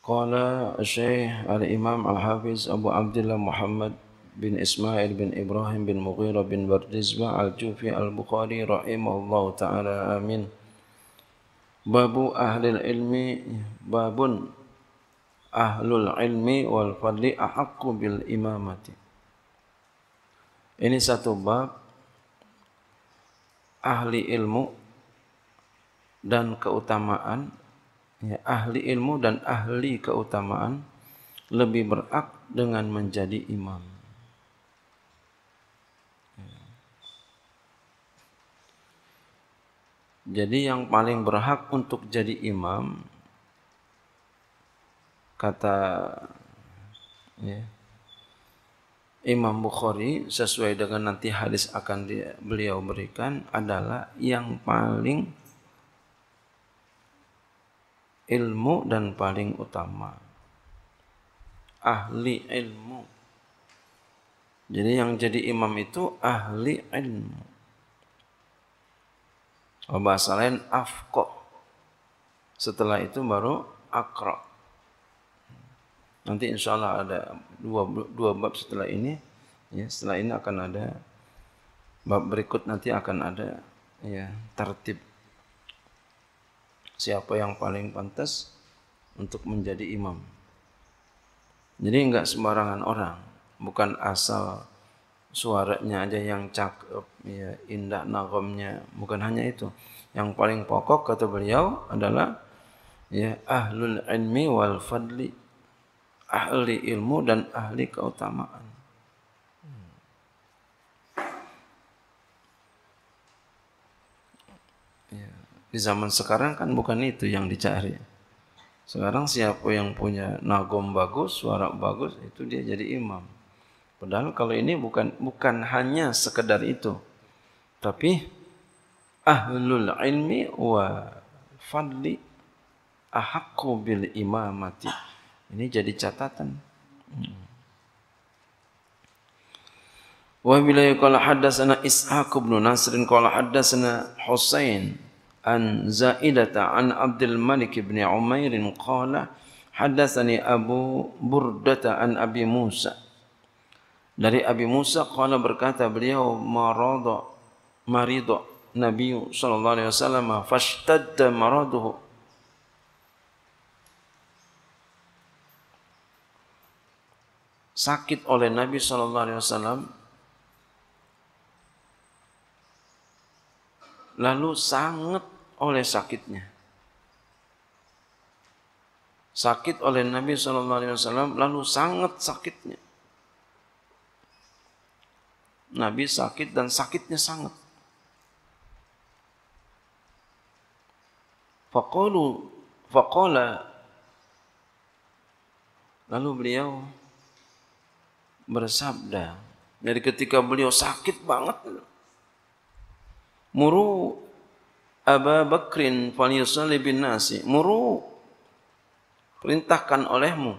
Qala Syekh Al-Imam Al-Hafiz Abu Abdullah Muhammad bin Ismail bin Ibrahim bin Mughirah bin Bardizba Al-Jufi Al-Bukhari rahimahullahu taala amin. Babu ahlil ilmi babun ahlul ilmi wal fadli ahaqqu bil imamati. Ini satu bab ahli ilmu dan keutamaan ya, ahli ilmu dan ahli keutamaan lebih berak dengan menjadi imam. Ya. Jadi yang paling berhak untuk jadi imam kata ya, Imam Bukhari sesuai dengan nanti hadis akan dia, beliau berikan adalah yang paling ilmu dan paling utama ahli ilmu. Jadi yang jadi imam itu ahli ilmu. Oh, bahasa lain afko. Setelah itu baru akrok Nanti insya Allah ada dua, dua bab setelah ini. Ya, setelah ini akan ada bab berikut nanti akan ada ya tertib siapa yang paling pantas untuk menjadi imam. Jadi enggak sembarangan orang, bukan asal suaranya aja yang cakep, ya, indah nagomnya, bukan hanya itu. Yang paling pokok kata beliau adalah ya ahlul ilmi wal fadli, ahli ilmu dan ahli keutamaan. Di zaman sekarang kan bukan itu yang dicari. Sekarang siapa yang punya nagom bagus, suara bagus, itu dia jadi imam. Padahal kalau ini bukan bukan hanya sekedar itu. Tapi ahlul ilmi wa fadli ahakku bil imamati. Ini jadi catatan. bila Wa bila yaqala hadatsana Ishaq Nasrin kala qala hadatsana Hussein, an Zaidata an Abdul Malik bin Umair qala hadatsani Abu Burdata an Abi Musa dari Abi Musa qala berkata beliau marada marida Nabi sallallahu alaihi wasallam fashtadda maraduhu sakit oleh Nabi sallallahu alaihi wasallam lalu sangat oleh sakitnya. Sakit oleh Nabi Shallallahu Alaihi Wasallam lalu sangat sakitnya. Nabi sakit dan sakitnya sangat. Fakolu, fakola. lalu beliau bersabda dari ketika beliau sakit banget muru Aba Bakrin falyusalli bin nasi. Muru perintahkan olehmu.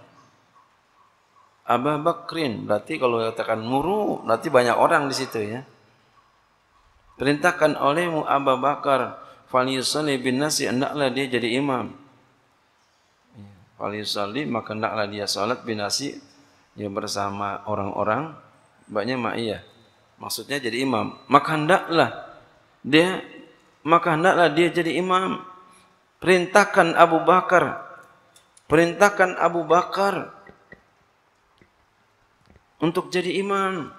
Aba Bakrin berarti kalau katakan muru berarti banyak orang di situ ya. Perintahkan olehmu Aba Bakar falyusalli bin nasi hendaklah dia jadi imam. Falyusalli maka hendaklah dia salat bin nasi bersama orang-orang banyak mak iya. Maksudnya jadi imam. Maka hendaklah dia maka hendaklah dia jadi imam perintahkan Abu Bakar perintahkan Abu Bakar untuk jadi imam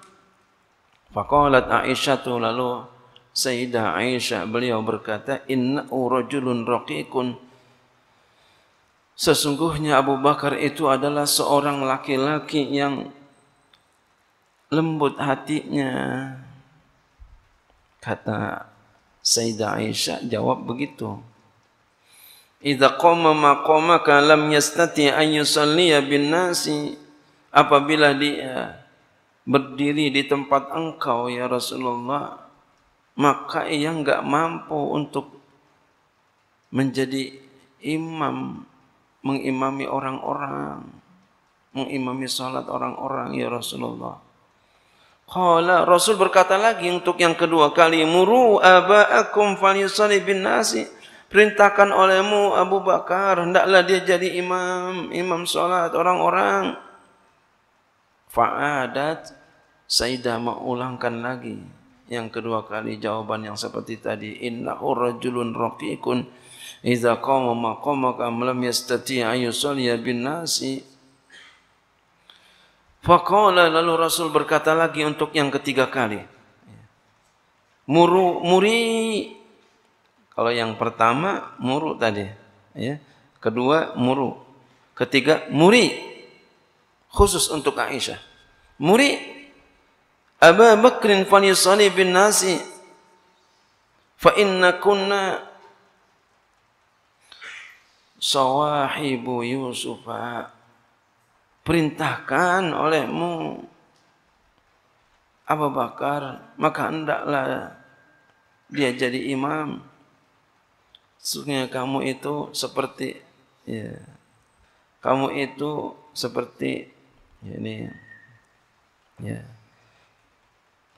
faqalat aisyatu lalu sayyidah aisyah beliau berkata inna rajulun raqiqun sesungguhnya Abu Bakar itu adalah seorang laki-laki yang lembut hatinya kata Sayyidah Aisyah jawab begitu. Idza qama maqamaka lam yastati an yusalli bin nasi apabila dia berdiri di tempat engkau ya Rasulullah maka ia enggak mampu untuk menjadi imam mengimami orang-orang mengimami salat orang-orang ya Rasulullah Qala Rasul berkata lagi untuk yang kedua kali muru aba'akum falyusalli bin nasi perintahkan olehmu Abu Bakar hendaklah dia jadi imam imam solat orang-orang fa'adat Sayyidah mengulangkan lagi yang kedua kali jawaban yang seperti tadi inna urajulun raqiqun idza qama maqamaka lam yastati ayyusalli bin nasi Faqala lalu Rasul berkata lagi untuk yang ketiga kali. Muru muri kalau yang pertama muru tadi, ya. Kedua muru. Ketiga muri khusus untuk Aisyah. Muri Abu fani salih bin nasi fa inna kunna sawahibu Yusufa diperintahkan olehmu Abu Bakar, maka hendaklah dia jadi imam. Sesungguhnya kamu itu seperti ya, kamu itu seperti ya ini ya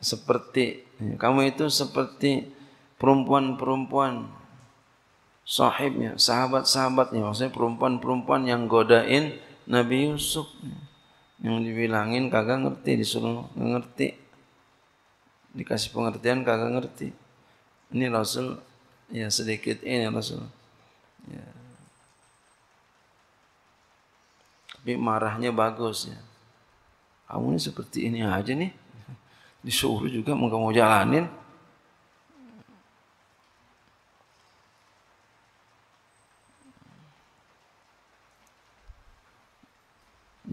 seperti ya, kamu itu seperti perempuan-perempuan sahibnya, sahabat-sahabatnya, maksudnya perempuan-perempuan yang godain Nabi Yusuf yang dibilangin kagak ngerti disuruh ngerti dikasih pengertian kagak ngerti ini Rasul ya sedikit ini Rasul ya. tapi marahnya bagus ya kamu ini seperti ini aja nih disuruh juga mau kamu jalanin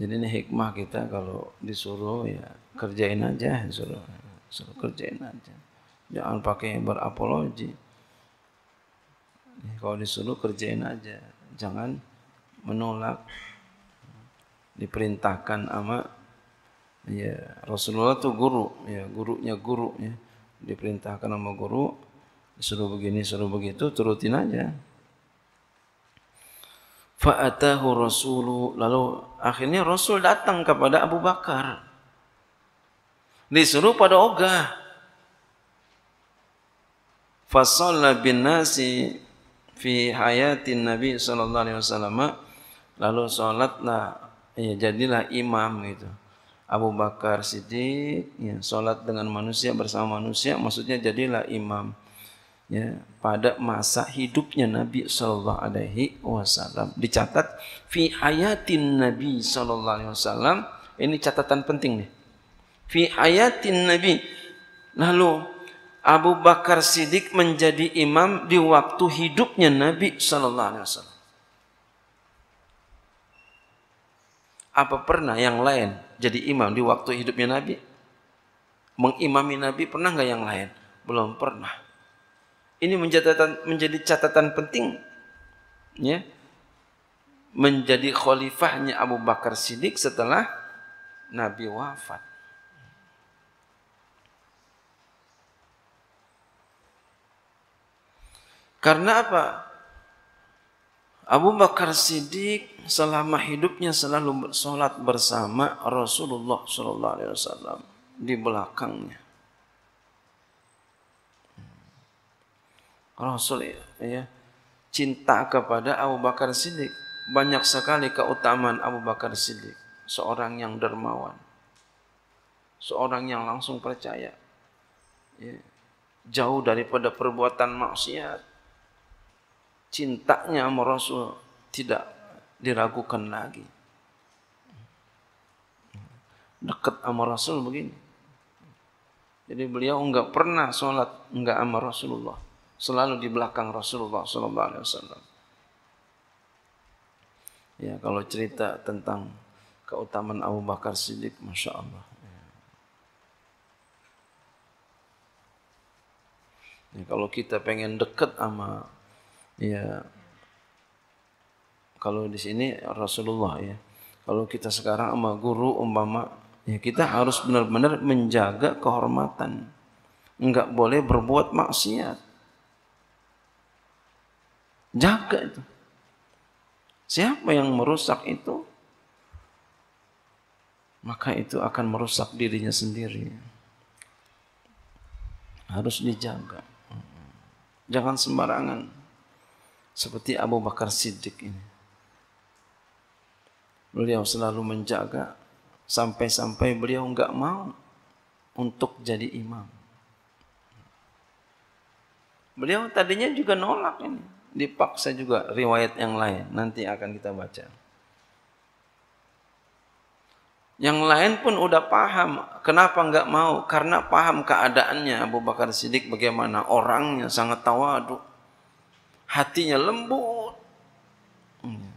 Jadi ini hikmah kita kalau disuruh ya kerjain aja, suruh, suruh kerjain aja. Jangan pakai berapologi. kalau disuruh kerjain aja, jangan menolak. Diperintahkan sama ya Rasulullah tuh guru, ya gurunya guru ya. Diperintahkan sama guru, suruh begini, suruh begitu, turutin aja. Fa'atahu Rasulu Lalu akhirnya Rasul datang kepada Abu Bakar Disuruh pada ogah Fasalla bin nasi Fi hayatin Nabi SAW Lalu sholatlah ya, Jadilah imam gitu Abu Bakar Siddiq ya, Sholat dengan manusia bersama manusia Maksudnya jadilah imam ya pada masa hidupnya Nabi Shallallahu Alaihi Wasallam dicatat fi hayatin Nabi Shallallahu Alaihi Wasallam ini catatan penting nih fi hayatin Nabi lalu Abu Bakar Siddiq menjadi imam di waktu hidupnya Nabi Shallallahu Alaihi Wasallam apa pernah yang lain jadi imam di waktu hidupnya Nabi mengimami Nabi pernah nggak yang lain belum pernah ini menjadi catatan, penting. Ya. Menjadi khalifahnya Abu Bakar Siddiq setelah Nabi wafat. Karena apa? Abu Bakar Siddiq selama hidupnya selalu bersolat bersama Rasulullah Sallallahu Alaihi Wasallam di belakangnya. Rasul ya, cinta kepada Abu Bakar Siddiq. Banyak sekali keutamaan Abu Bakar Siddiq. Seorang yang dermawan. Seorang yang langsung percaya. Ya, jauh daripada perbuatan maksiat. Cintanya sama Rasul tidak diragukan lagi. Dekat sama Rasul begini. Jadi beliau enggak pernah sholat enggak sama Rasulullah. selalu di belakang Rasulullah sallallahu alaihi wasallam. Ya, kalau cerita tentang keutamaan Abu Bakar Siddiq, Masya Allah. Ya, kalau kita pengen dekat sama ya kalau di sini Rasulullah ya. Kalau kita sekarang sama guru umpama ya kita harus benar-benar menjaga kehormatan. Enggak boleh berbuat maksiat. Jaga itu. Siapa yang merusak itu, maka itu akan merusak dirinya sendiri. Harus dijaga. Jangan sembarangan. Seperti Abu Bakar Siddiq ini. Beliau selalu menjaga sampai-sampai beliau enggak mau untuk jadi imam. Beliau tadinya juga nolak ini dipaksa juga riwayat yang lain. Nanti akan kita baca. Yang lain pun udah paham. Kenapa nggak mau? Karena paham keadaannya Abu Bakar Siddiq bagaimana. Orangnya sangat tawadu. Hatinya lembut. Hmm.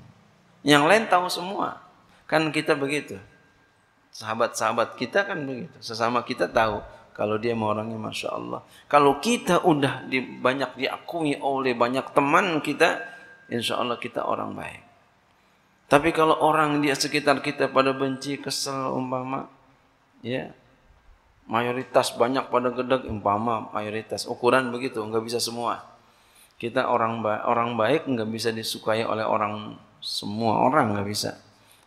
Yang lain tahu semua. Kan kita begitu. Sahabat-sahabat kita kan begitu. Sesama kita tahu kalau dia mau orangnya Masya Allah. Kalau kita udah di, banyak diakui oleh banyak teman kita, insya Allah kita orang baik. Tapi kalau orang di sekitar kita pada benci, kesel umpama, ya mayoritas banyak pada gedeg umpama mayoritas ukuran begitu nggak bisa semua kita orang ba orang baik nggak bisa disukai oleh orang semua orang nggak bisa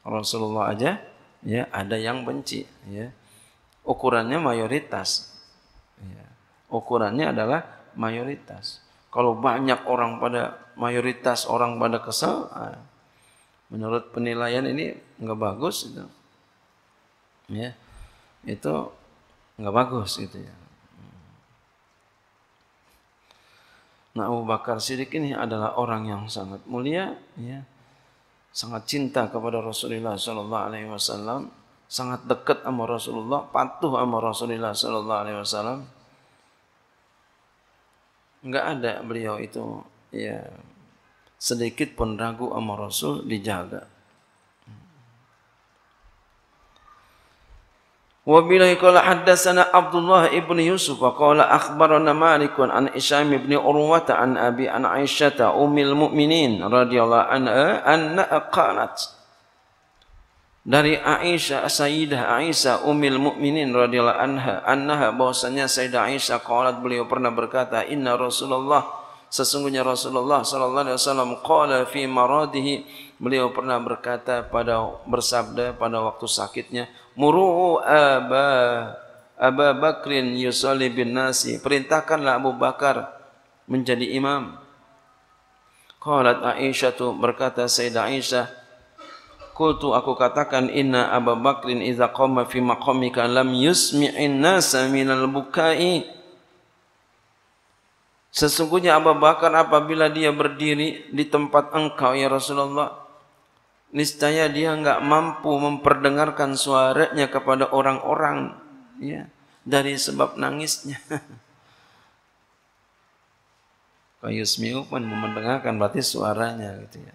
Rasulullah aja ya ada yang benci ya ukurannya mayoritas. Iya. Ukurannya adalah mayoritas. Kalau banyak orang pada mayoritas orang pada kesel, ah, menurut penilaian ini nggak bagus itu. Ya, itu nggak bagus gitu ya. Nah Abu Bakar Siddiq ini adalah orang yang sangat mulia, ya. sangat cinta kepada Rasulullah Shallallahu Alaihi Wasallam, sangat dekat sama Rasulullah, patuh sama Rasulullah sallallahu alaihi wasallam. Enggak ada beliau itu ya sedikit pun ragu sama Rasul dijaga. Wa bila qala haddatsana Abdullah ibn Yusuf wa qala akhbarana Malik an Isham ibn Urwah an Abi an Aisyah ta ummul mu'minin radhiyallahu anha anna qalat dari Aisyah Sayyidah Aisyah Ummul Mukminin radhiyallahu anha annaha bahwasanya Sayyidah Aisyah qalat beliau pernah berkata inna Rasulullah sesungguhnya Rasulullah sallallahu alaihi wasallam qala fi maradihi beliau pernah berkata pada bersabda pada waktu sakitnya muru aba Abu Bakrin yusalli bin nasi perintahkanlah Abu Bakar menjadi imam qalat Aisyah tu berkata Sayyidah Aisyah Kultu aku katakan inna Abu Bakrin iza qama fi maqamika lam yusmi'in nasa minal bukai. Sesungguhnya Abu Bakar apabila dia berdiri di tempat engkau ya Rasulullah niscaya dia enggak mampu memperdengarkan suaranya kepada orang-orang ya dari sebab nangisnya. Kayusmiu pun mendengarkan berarti suaranya gitu ya.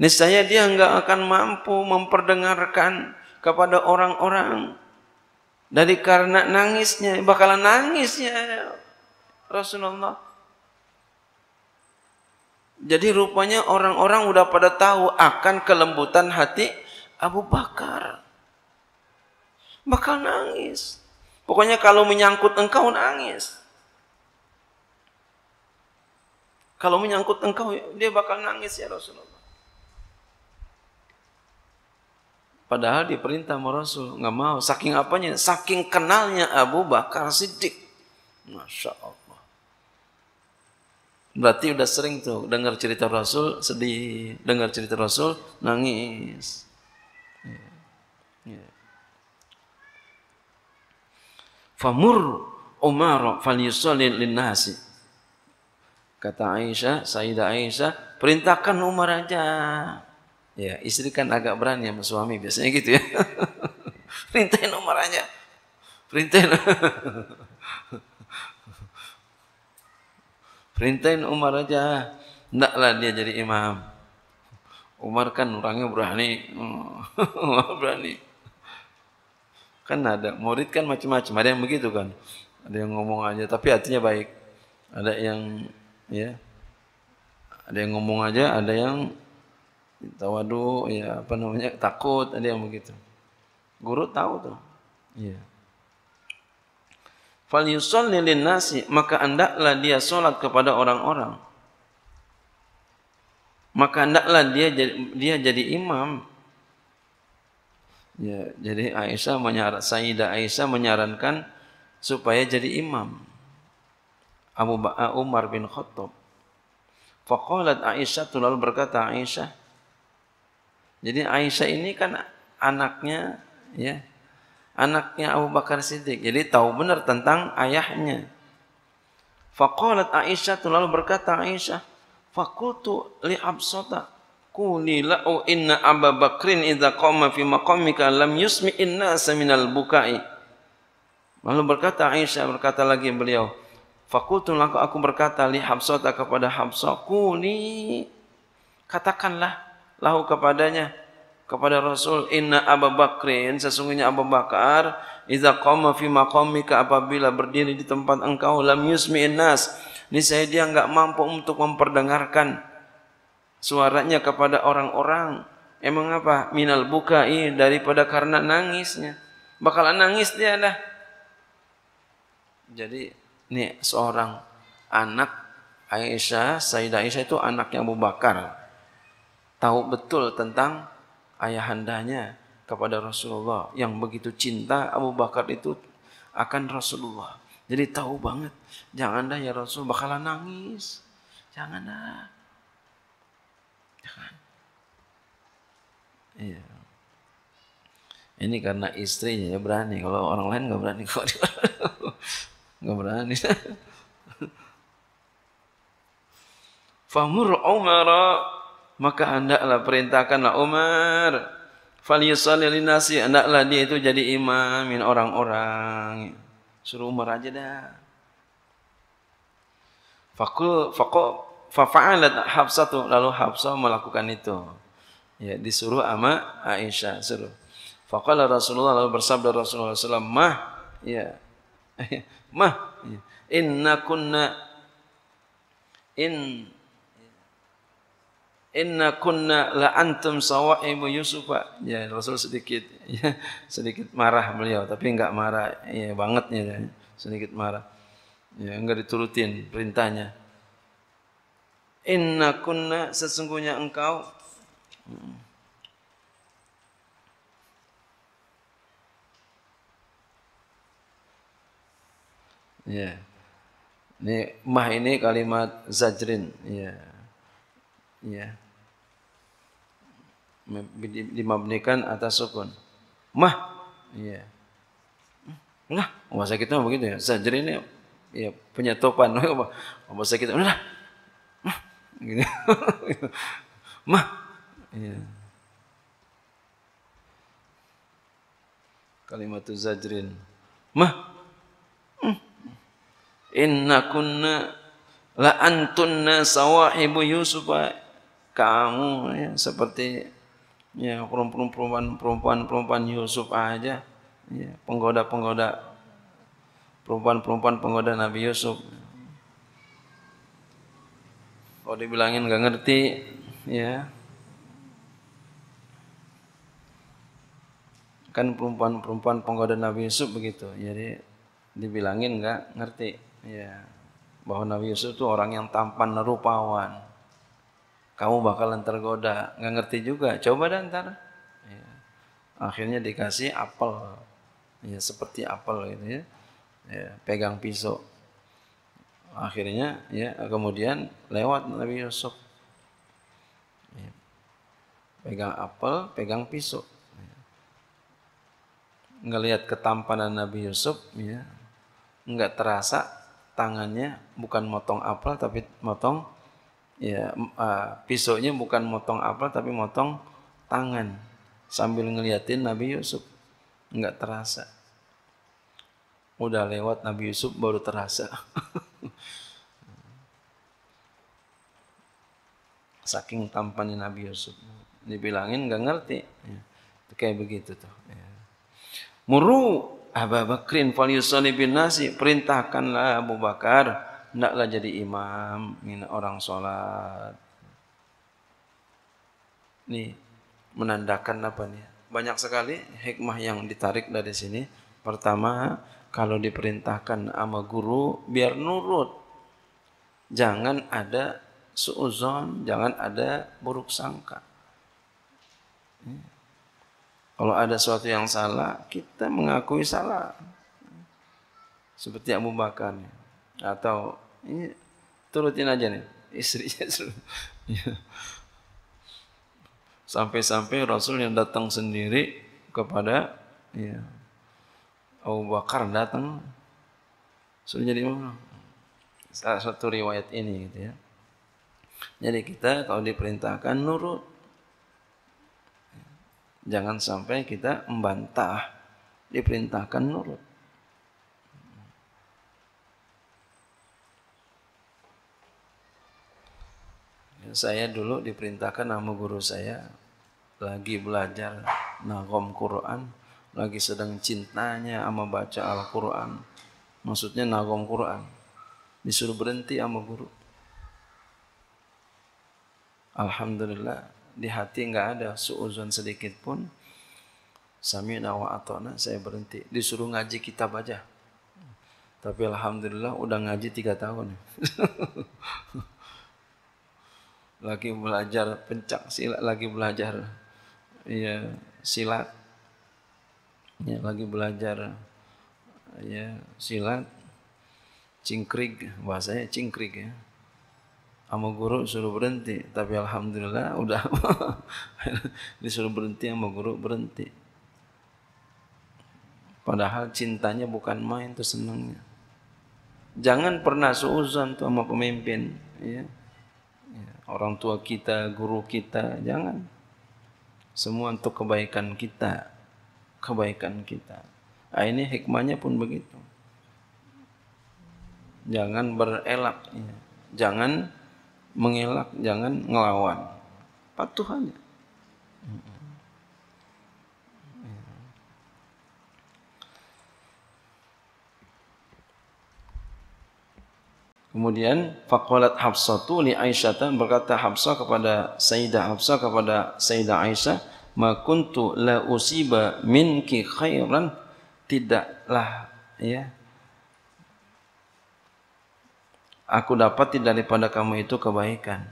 Niscaya dia enggak akan mampu memperdengarkan kepada orang-orang dari karena nangisnya, bakalan nangisnya ya. Rasulullah. Jadi rupanya orang-orang udah pada tahu akan kelembutan hati Abu Bakar. Bakal nangis. Pokoknya kalau menyangkut engkau nangis. Kalau menyangkut engkau dia bakal nangis ya Rasulullah. Padahal diperintah sama Rasul, nggak mau. Saking apanya? Saking kenalnya Abu Bakar Siddiq. Masya Allah. Berarti udah sering tuh dengar cerita Rasul sedih, dengar cerita Rasul nangis. Iya. Iya. Famur Umar fal yusallin linnasi. Kata Aisyah, Sayyidah Aisyah, perintahkan Umar aja. Ya, istri kan agak berani sama suami biasanya gitu ya. Printain nomor aja. printain, printain Umar aja. Ndaklah dia jadi imam. Umar kan orangnya berani. Hmm, berani. Kan ada murid kan macam-macam. Ada yang begitu kan. Ada yang ngomong aja tapi hatinya baik. Ada yang ya. Ada yang ngomong aja, ada yang tawadu ya apa namanya takut ada yang begitu guru tahu tu. ya fal yusalli lin nasi maka hendaklah dia solat kepada orang-orang maka hendaklah dia dia jadi imam ya jadi Aisyah menyarankan Sayyidah Aisyah menyarankan supaya jadi imam Abu Umar bin Khattab Faqalat Aisyah tulal berkata Aisyah jadi Aisyah ini kan anaknya ya. Anaknya Abu Bakar Siddiq. Jadi tahu benar tentang ayahnya. Faqalat Aisyah tu lalu berkata Aisyah, "Fakultu li Absata, quli la'u inna Abu Bakrin idza qama fi maqamika lam yusmi inna saminal bukai." Lalu berkata Aisyah berkata lagi beliau, "Fakultu lalu aku berkata li Absata kepada Hafsah, quli katakanlah lahu kepadanya kepada Rasul inna Abu Bakrin sesungguhnya Abu Bakar idza qama fi maqamika apabila berdiri di tempat engkau lam yusmi'in nas saya dia enggak mampu untuk memperdengarkan suaranya kepada orang-orang emang apa minal bukai daripada karena nangisnya bakalan nangis dia dah jadi ini seorang anak Aisyah Sayyidah Aisyah itu anaknya Abu Bakar tahu betul tentang ayahandanya kepada Rasulullah yang begitu cinta Abu Bakar itu akan Rasulullah. Jadi tahu banget. Jangan dah ya Rasul bakalan nangis. Jangan dah. Jangan. Ya iya. Ini karena istrinya ya berani. Kalau orang lain nggak berani kok. nggak berani. Famur Umar maka hendaklah perintahkanlah Umar falyusalli hendaklah dia itu jadi imamin orang-orang suruh Umar aja dah fakul fakok fafa'alat Hafsatu lalu Hafsah melakukan itu ya disuruh ama Aisyah suruh faqala Rasulullah lalu bersabda Rasulullah SAW mah ya mah ya. inna kunna in Inna kunna la antum sawaimu Yusufa. Ya, Rasul sedikit ya, sedikit marah beliau, tapi enggak marah ya banget ya, sedikit marah. Ya, enggak diturutin perintahnya. Inna kunna sesungguhnya engkau hmm. Ya. Ini mah ini kalimat zajrin, ya ya dimabnikan atas sukun mah ya lah bahasa kita mah begitu ya sajar ini ya penyetopan bahasa kita lah mah gitu mah ya. kalimat zajrin mah hmm. inna kunna la antunna sawahibu yusufa kamu ya, seperti ya perempuan-perempuan perempuan-perempuan Yusuf aja ya, penggoda-penggoda perempuan-perempuan penggoda Nabi Yusuf kalau dibilangin nggak ngerti ya kan perempuan-perempuan penggoda Nabi Yusuf begitu jadi dibilangin nggak ngerti ya bahwa Nabi Yusuf itu orang yang tampan rupawan kamu bakalan tergoda. Nggak ngerti juga, coba dah ntar. Ya. Akhirnya dikasih apel, ya seperti apel gitu ya. ya pegang pisau. Akhirnya ya kemudian lewat Nabi Yusuf. Ya. Pegang apel, pegang pisau. Ya. Ngelihat ketampanan Nabi Yusuf, ya nggak terasa tangannya bukan motong apel tapi motong ya uh, ah, pisaunya bukan motong apa tapi motong tangan sambil ngeliatin Nabi Yusuf nggak terasa udah lewat Nabi Yusuf baru terasa saking tampannya Nabi Yusuf dibilangin nggak ngerti ya. kayak begitu tuh ya. muru Abu Bakrin fal bin nasi perintahkanlah Abu Bakar Naklah jadi imam, orang sholat. Ini menandakan apa nih? Banyak sekali hikmah yang ditarik dari sini. Pertama, kalau diperintahkan sama guru, biar nurut. Jangan ada suuzon, jangan ada buruk sangka. Hmm. Kalau ada sesuatu yang salah, kita mengakui salah. Seperti Abu Bakar atau ini turutin aja nih istrinya iya. sampai-sampai Rasul yang datang sendiri kepada ya, Abu Bakar datang sudah jadi imam salah satu riwayat ini gitu ya jadi kita kalau diperintahkan nurut jangan sampai kita membantah diperintahkan nurut saya dulu diperintahkan sama guru saya lagi belajar nagom Quran, lagi sedang cintanya sama baca Al-Quran. Maksudnya nagom Quran. Disuruh berhenti sama guru. Alhamdulillah di hati nggak ada suuzon sedikit pun. Sami wa atona, saya berhenti. Disuruh ngaji kitab aja. Tapi Alhamdulillah udah ngaji tiga tahun. lagi belajar pencak silat, lagi belajar ya silat, ya lagi belajar ya silat, cingkrik bahasanya cingkrik ya. ama guru suruh berhenti, tapi alhamdulillah udah disuruh berhenti sama guru berhenti. Padahal cintanya bukan main tuh senangnya. Jangan pernah seuzon tuh sama pemimpin, ya. Ya. orang tua kita, guru kita, jangan. Semua untuk kebaikan kita, kebaikan kita. Nah, ini hikmahnya pun begitu. Jangan berelak, ya. jangan mengelak, jangan ngelawan. Patuh aja. Mm Kemudian faqalat Hafsatu li Aisyah berkata Hafsah kepada Sayyidah Hafsah kepada Sayyidah Aisyah, "Ma kuntu la usiba minki khairan." Tidaklah ya. Aku dapat tidak daripada kamu itu kebaikan.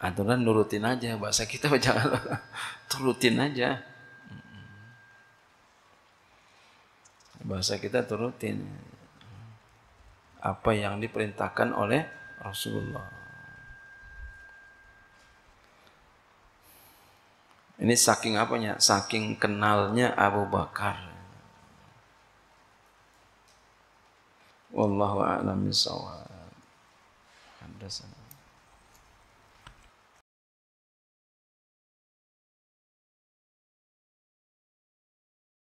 Aturan nurutin aja bahasa kita jangan turutin aja. bahasa kita turutin apa yang diperintahkan oleh Rasulullah. Ini saking apanya? Saking kenalnya Abu Bakar. Wallahu a'lam bishawab.